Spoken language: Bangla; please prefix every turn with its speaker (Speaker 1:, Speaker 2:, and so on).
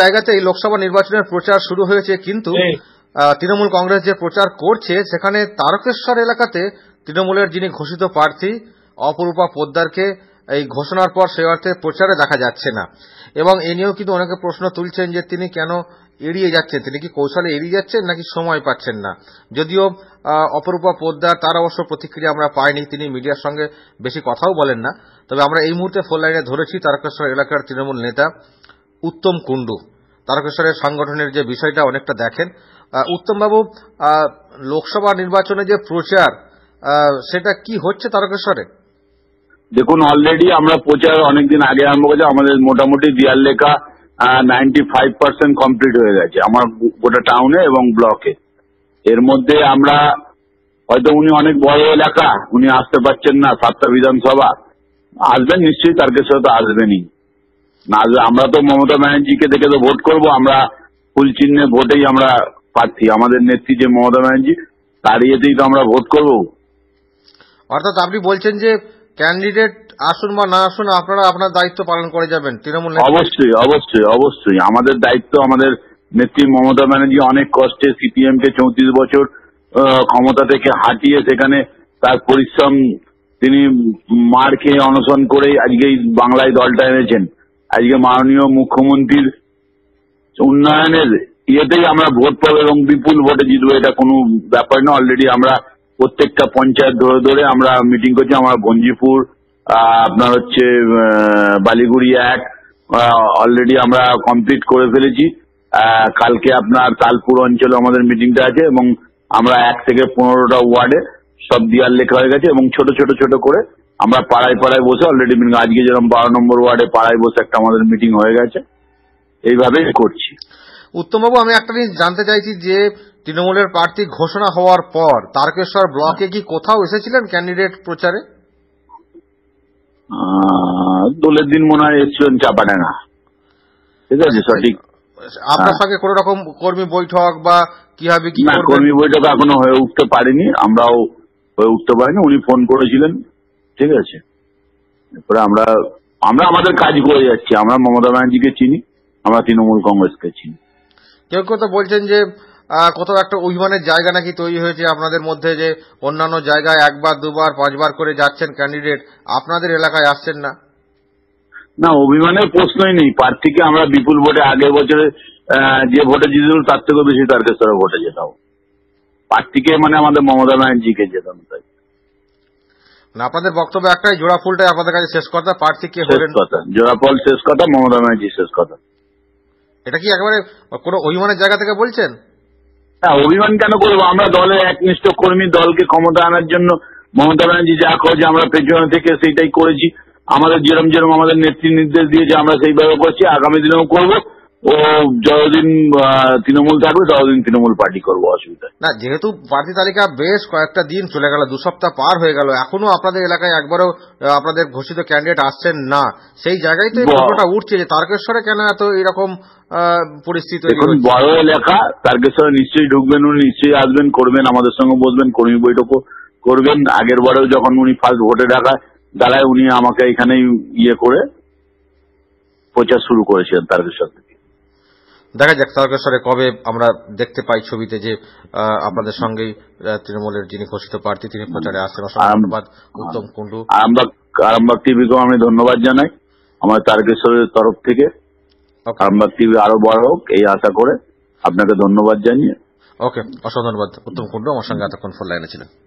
Speaker 1: জায়গাতে এই লোকসভা নির্বাচনের প্রচার শুরু হয়েছে কিন্তু তৃণমূল কংগ্রেস যে প্রচার করছে সেখানে তারকেশ্বর এলাকাতে তৃণমূলের যিনি ঘোষিত প্রার্থী অপরূপা পোদ্দারকে এই ঘোষণার পর সে অর্থে প্রচারে দেখা যাচ্ছে না এবং এ নিয়েও কিন্তু অনেকে প্রশ্ন তুলছেন যে তিনি কেন এড়িয়ে যাচ্ছেন তিনি কি কৌশলে এড়িয়ে যাচ্ছেন নাকি সময় পাচ্ছেন না যদিও অপরূপা পোদ্দার তার অবশ্য প্রতিক্রিয়া আমরা পাইনি তিনি মিডিয়ার সঙ্গে বেশি কথাও বলেন না তবে আমরা এই মুহূর্তে ফোন লাইনে ধরেছি তারকেশ্বর এলাকার তৃণমূল নেতা উত্তম কুণ্ডু তারকেশ্বরের সাংগঠনের যে বিষয়টা অনেকটা দেখেন উত্তমবাবু লোকসভা নির্বাচনে যে প্রচার সেটা কি হচ্ছে তারকেশ্বরে
Speaker 2: দেখুন অলরেডি আমরা প্রচার অনেকদিন আগে আরম্ভ করেছি আমাদের মোটামুটি দিয়াল লেখা নাইনটি ফাইভ পার্সেন্ট কমপ্লিট হয়ে গেছে আমার গোটা টাউনে এবং ব্লকে এর মধ্যে আমরা হয়তো উনি অনেক বড় এলাকা উনি আসতে পারছেন না সাতটা বিধানসভা আসবেন নিশ্চয়ই তারকেশ্বর তো আসবেনই না আমরা তো মমতা ব্যানার্জিকে দেখে তো ভোট করব আমরা ফুল চিহ্নের ভোটেই আমরা পাচ্ছি আমাদের নেত্রী যে মমতা ব্যানার্জি তার ইয়েতেই তো আমরা ভোট করব
Speaker 1: অর্থাৎ আপনি বলছেন যে ক্যান্ডিডেট আসুন বা না আসুন আপনারা আপনার দায়িত্ব পালন করে যাবেন তৃণমূল
Speaker 2: অবশ্যই অবশ্যই অবশ্যই আমাদের দায়িত্ব আমাদের নেত্রী মমতা ব্যানার্জি অনেক কষ্টে সিপিএম কে চৌত্রিশ বছর ক্ষমতা থেকে হাঁটিয়ে সেখানে তার পরিশ্রম তিনি মার খেয়ে অনশন করে আজকে বাংলায় দলটা এনেছেন আজকে মাননীয় মুখ্যমন্ত্রীর উন্নয়নের ইয়েতেই আমরা ভোট পাবো এবং বিপুল ভোটে জিতবো এটা কোনো ব্যাপার না অলরেডি আমরা প্রত্যেকটা পঞ্চায়েত ধরে ধরে আমরা মিটিং করছি আমরা বঞ্জিপুর আপনার হচ্ছে বালিগুড়ি এক অলরেডি আমরা কমপ্লিট করে ফেলেছি কালকে আপনার তালপুর অঞ্চলে আমাদের মিটিংটা আছে এবং আমরা এক থেকে পনেরোটা ওয়ার্ডে সব দিয়ার লেখা হয়ে গেছে এবং ছোট ছোট ছোট করে আমরা পাড়ায় পাড়ায় বসে অলরেডি মিটিং আজকে যেরকম বারো নম্বর ওয়ার্ডে পাড়ায় বসে একটা আমাদের মিটিং হয়ে গেছে এইভাবেই করছি
Speaker 1: উত্তমবাবু আমি একটা জিনিস জানতে চাইছি যে তৃণমূলের প্রার্থী ঘোষণা হওয়ার পর তারকেশ্বর ব্লকে কি কোথাও এসেছিলেন ক্যান্ডিডেট প্রচারে
Speaker 2: দোলের দিন মনে হয় এসছিলেন চাপাডাঙ্গা ঠিক আছে আচ্ছা, সঠিক আপনার হ্যাঁ। সঙ্গে কোন রকম কর্মী বৈঠক বা কিভাবে কি কর্মী বৈঠক এখনো হয়ে উঠতে পারেনি আমরাও হয়ে উঠতে পারিনি উনি ফোন করেছিলেন ঠিক আছে তারপরে আমরা আমরা আমাদের কাজ করে যাচ্ছি আমরা মমতা ব্যানার্জিকে চিনি আমরা তৃণমূল কংগ্রেসকে চিনি
Speaker 1: কেউ কেউ তো বলছেন যে কোথাও একটা অভিমানের জায়গা নাকি তৈরি হয়েছে আপনাদের মধ্যে যে অন্যান্য জায়গায় একবার দুবার পাঁচবার করে যাচ্ছেন ক্যান্ডিডেট আপনাদের এলাকায় আসছেন না
Speaker 2: না অভিমানের প্রশ্নই নেই প্রার্থীকে আমরা বিপুল ভোটে আগের বছরে যে ভোটে জিতেছিল তার থেকেও বেশি কেসরে ভোটে যেতাম প্রার্থীকে মানে আমাদের মমতা ব্যানার্জিকে যেতাম তাই
Speaker 1: আপনাদের বক্তব্য একটাই জোড়া ফুলটাই আপনাদের কাছে শেষ কথা প্রার্থী কে হলেন
Speaker 2: জোড়া ফুল শেষ কথা মমতা ব্যানার্জি শেষ কথা
Speaker 1: এটা কি একেবারে কোনো অভিমানের জায়গা থেকে বলছেন
Speaker 2: হ্যাঁ অভিমান কেন করবো আমরা দলের একনিষ্ঠ কর্মী দলকে ক্ষমতা আনার জন্য মমতা ব্যানার্জি যা খোঁজে আমরা পেছনে থেকে সেইটাই করেছি আমাদের যেরম যেরম আমাদের নেত্রী নির্দেশ দিয়েছে আমরা সেইভাবে করছি আগামী দিনেও করবো ও যতদিন তৃণমূল থাকবে ততদিন তৃণমূল পার্টি করবো অসুবিধা
Speaker 1: না যেহেতু পার্টি তালিকা বেশ কয়েকটা দিন চলে গেল দু সপ্তাহ পার হয়ে গেল এখনো আপনাদের এলাকায় একবারও আপনাদের ঘোষিত ক্যান্ডিডেট আসছেন না সেই জায়গায় তো উঠছে যে তারকেশ্বরে কেন এত এরকম পরিস্থিতি বড় এলাকা
Speaker 2: তারকেশ্বরে নিশ্চয়ই ঢুকবেন উনি নিশ্চয়ই আসবেন করবেন আমাদের সঙ্গে বসবেন কর্মী বৈঠকও করবেন আগের বারেও যখন উনি ফার্স্ট ভোটে ডাকা দাঁড়ায় উনি আমাকে এখানেই ইয়ে করে প্রচার শুরু করেছিলেন তারকেশ্বর থেকে
Speaker 1: দেখা যাক তারকেশ্বরে কবে আমরা দেখতে পাই ছবিতে যে আপনাদের সঙ্গেই তৃণমূলের যিনি ঘোষিত প্রার্থী তিনি প্রচারে আসেন ধন্যবাদ উত্তম কুণ্ডু আরামবাগ
Speaker 2: আরামবাগ টিভিকেও আমি ধন্যবাদ জানাই আমার তারকেশ্বরের তরফ থেকে আরামবাগ টিভি আরো বড় হোক এই আশা করে আপনাকে ধন্যবাদ জানিয়ে
Speaker 1: ওকে অসংখ্য ধন্যবাদ উত্তম কুণ্ডু আমার সঙ্গে এতক্ষণ ফোন লাইনে ছিলেন